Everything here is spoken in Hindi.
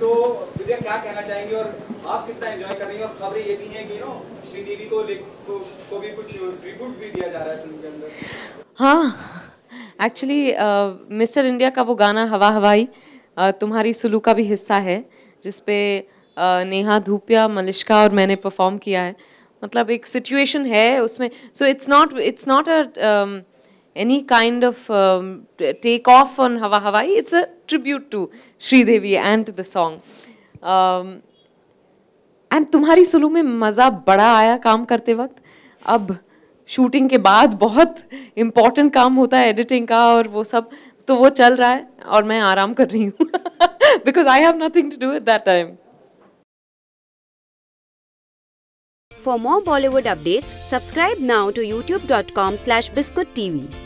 तो विद्या क्या कहना चाहेंगे और आप कितना एंजॉय कर रही हैं और खबरें ये भी हैं कि नो श्रीदेवी को को, को भी कुछ ट्रिब्यूट भी दिया जा रहा है फिल्म के अंदर हाँ एक्चुअली मिस्टर इंडिया का वो गाना हवा हवाई uh, तुम्हारी सुलू का भी हिस्सा है जिसपे uh, नेहा धूपिया मलिश्का और मैंने परफॉर्म किया है मतलब एक सिचुएशन है उसमें so it's not it's not a any kind of um, take off on Hawa Hawaii, it's a tribute to Devi and to the song. Um, and tumhari sulu mein maza bada aaya kaam karte waqt. Ab shooting ke baad bahut important kaam hota hai editing ka aur wo sab. To wo chal raha hai aur main aaram kar rahi hu. because I have nothing to do at that time. For more Bollywood updates, subscribe now to youtube.com slash biscuittv.